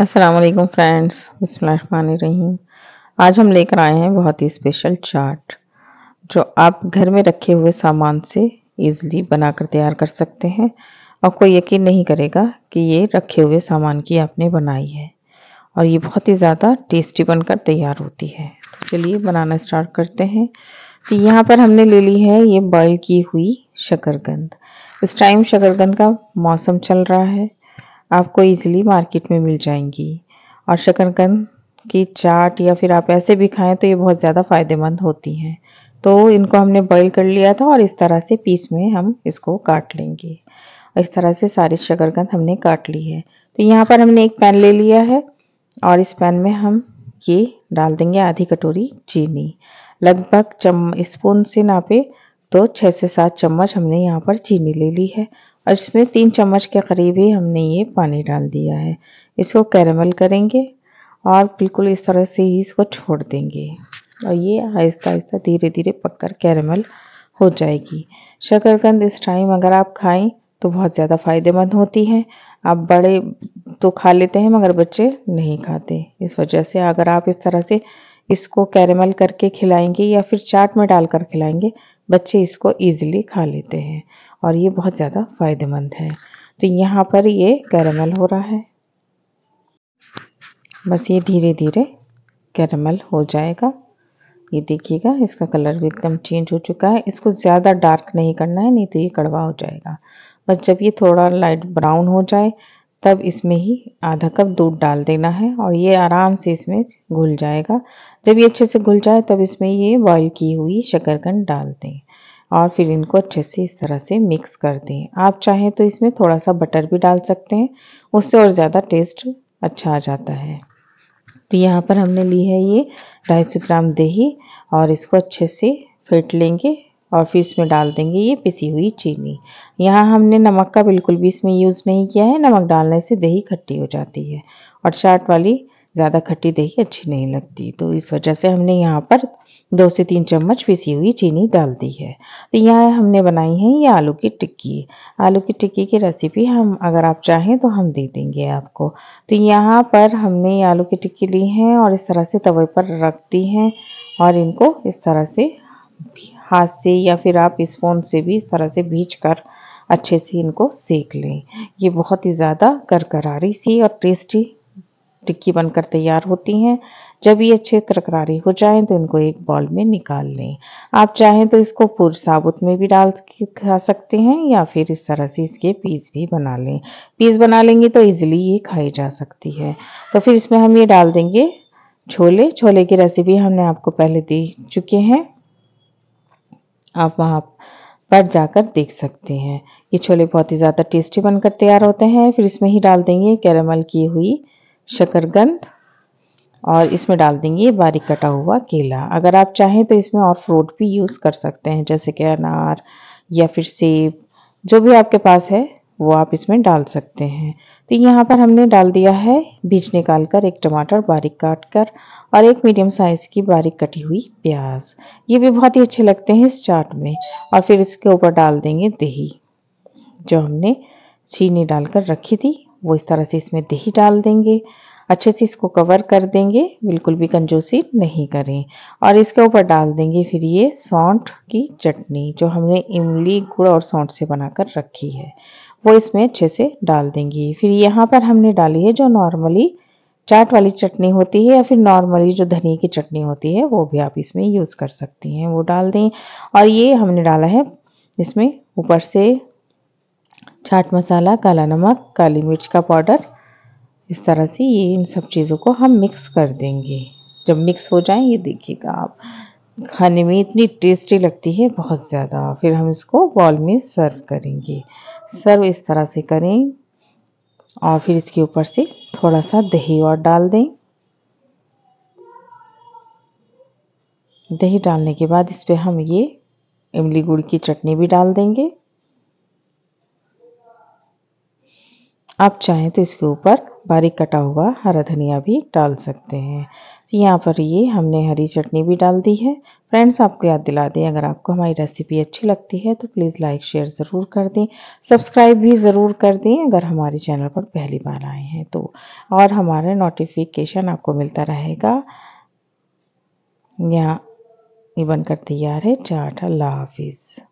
अस्सलाम वालेकुम फ्रेंड्स रहीम आज हम लेकर आए हैं बहुत ही स्पेशल चाट जो आप घर में रखे हुए सामान से इजीली बनाकर तैयार कर सकते हैं और कोई यकीन नहीं करेगा कि ये रखे हुए सामान की आपने बनाई है और ये बहुत ही ज़्यादा टेस्टी बनकर तैयार होती है चलिए बनाना स्टार्ट करते हैं तो यहाँ पर हमने ले ली है ये बॉयल की हुई शकरकंद इस टाइम शकरकंद का मौसम चल रहा है आपको इजीली मार्केट में मिल जाएंगी और शकरकंद की चाट या फिर आप ऐसे भी खाएं तो ये बहुत ज़्यादा फ़ायदेमंद होती हैं तो इनको हमने बॉईल कर लिया था और इस तरह से पीस में हम इसको काट लेंगे और इस तरह से सारी शकरकंद हमने काट ली है तो यहाँ पर हमने एक पैन ले लिया है और इस पैन में हम ये डाल देंगे आधी कटोरी चीनी लगभग चम स्पून से नापे तो छः से सात चम्मच हमने यहाँ पर चीनी ले ली है और इसमें तीन चम्मच के करीब ही हमने ये पानी डाल दिया है इसको कैरमल करेंगे और बिल्कुल इस तरह से ही इसको छोड़ देंगे और ये आहिस्ता आहिस्ता धीरे धीरे पककर कैरमल हो जाएगी शकरकंद इस टाइम अगर आप खाएं तो बहुत ज़्यादा फ़ायदेमंद होती है आप बड़े तो खा लेते हैं मगर बच्चे नहीं खाते इस वजह से अगर आप इस तरह से इसको कैरमल करके खिलाएंगे या फिर चाट में डालकर खिलाएंगे बच्चे इसको ईजिली खा लेते हैं और ये बहुत ज़्यादा फ़ायदेमंद है तो यहाँ पर ये कैरमल हो रहा है बस ये धीरे धीरे कैरमल हो जाएगा ये देखिएगा इसका कलर भी एकदम चेंज हो चुका है इसको ज़्यादा डार्क नहीं करना है नहीं तो ये कड़वा हो जाएगा बस जब ये थोड़ा लाइट ब्राउन हो जाए तब इसमें ही आधा कप दूध डाल देना है और ये आराम से इसमें घुल जाएगा जब ये अच्छे से घुल जाए तब इसमें ये बॉईल की हुई शकरकंद डाल दें और फिर इनको अच्छे से इस तरह से मिक्स कर दें आप चाहें तो इसमें थोड़ा सा बटर भी डाल सकते हैं उससे और ज़्यादा टेस्ट अच्छा आ जाता है तो यहाँ पर हमने ली है ये ढाई सौ ग्राम दही और इसको अच्छे से फेंट लेंगे और फिर इसमें डाल देंगे ये पिसी हुई चीनी यहाँ हमने नमक का बिल्कुल भी इसमें यूज़ नहीं किया है नमक डालने से दही खट्टी हो जाती है और चाट वाली ज़्यादा खट्टी दही अच्छी नहीं लगती तो इस वजह से हमने यहाँ पर दो से तीन चम्मच पिसी हुई चीनी डाल दी है तो यहाँ हमने बनाई है ये आलू की टिक्की आलू की टिक्की की रेसिपी हम अगर आप चाहें तो हम दे देंगे आपको तो यहाँ पर हमने ये आलू की टिक्की ली है और इस तरह से तवे पर रख दी है और इनको इस तरह से हाथ से या फिर आप फोन से भी इस तरह से भीज कर अच्छे से इनको सेक लें ये बहुत ही ज़्यादा करकरारी सी और टेस्टी टिक्की बनकर तैयार होती हैं जब ये अच्छे करकरारी हो जाएं तो इनको एक बॉल में निकाल लें आप चाहें तो इसको पूर साबुत में भी डाल खा सकते हैं या फिर इस तरह से इसके पीस भी बना लें पीस बना लेंगे तो इजीली ये खाई जा सकती है तो फिर इसमें हम ये डाल देंगे छोले छोले की रेसिपी हमने आपको पहले दे चुके हैं आप वहाँ पर जाकर देख सकते हैं ये छोले बहुत ही ज़्यादा टेस्टी बनकर तैयार होते हैं फिर इसमें ही डाल देंगे कैरामल की हुई शकरगंद और इसमें डाल देंगे बारीक कटा हुआ केला अगर आप चाहें तो इसमें और फ्रूट भी यूज़ कर सकते हैं जैसे कि अनार या फिर सेब जो भी आपके पास है वो आप इसमें डाल सकते हैं तो यहाँ पर हमने डाल दिया है बीज निकाल कर एक टमाटर बारीक काट कर और एक मीडियम साइज़ की बारीक कटी हुई प्याज ये भी बहुत ही अच्छे लगते हैं इस चाट में और फिर इसके ऊपर डाल देंगे दही जो हमने चीनी डालकर रखी थी वो इस तरह से इसमें दही डाल देंगे अच्छे से इसको कवर कर देंगे बिल्कुल भी कंजूसी नहीं करें और इसके ऊपर डाल देंगे फिर ये सौंठ की चटनी जो हमने इमली गुड़ और सौंठ से बनाकर रखी है वो इसमें अच्छे से डाल देंगे फिर यहाँ पर हमने डाली है जो नॉर्मली चाट वाली चटनी होती है या फिर नॉर्मली जो धनी की चटनी होती है वो भी आप इसमें यूज़ कर सकती हैं वो डाल दें और ये हमने डाला है इसमें ऊपर से चाट मसाला काला नमक काली मिर्च का पाउडर इस तरह से ये इन सब चीज़ों को हम मिक्स कर देंगे जब मिक्स हो जाए ये देखिएगा आप खाने में इतनी टेस्टी लगती है बहुत ज़्यादा फिर हम इसको बॉल में सर्व करेंगे सर्व इस तरह से करें और फिर इसके ऊपर से थोड़ा सा दही और डाल दें दही डालने के बाद इस पर हम ये इमली गुड़ की चटनी भी डाल देंगे आप चाहें तो इसके ऊपर बारीक कटा हुआ हरा धनिया भी डाल सकते हैं तो यहाँ पर ये हमने हरी चटनी भी डाल दी है फ्रेंड्स आपको याद दिला दें अगर आपको हमारी रेसिपी अच्छी लगती है तो प्लीज़ लाइक शेयर ज़रूर कर दें सब्सक्राइब भी ज़रूर कर दें अगर हमारे चैनल पर पहली बार आए हैं तो और हमारा नोटिफिकेशन आपको मिलता रहेगा यहाँ ये बनकर तैयार है चाट अल्लाह हाफिज़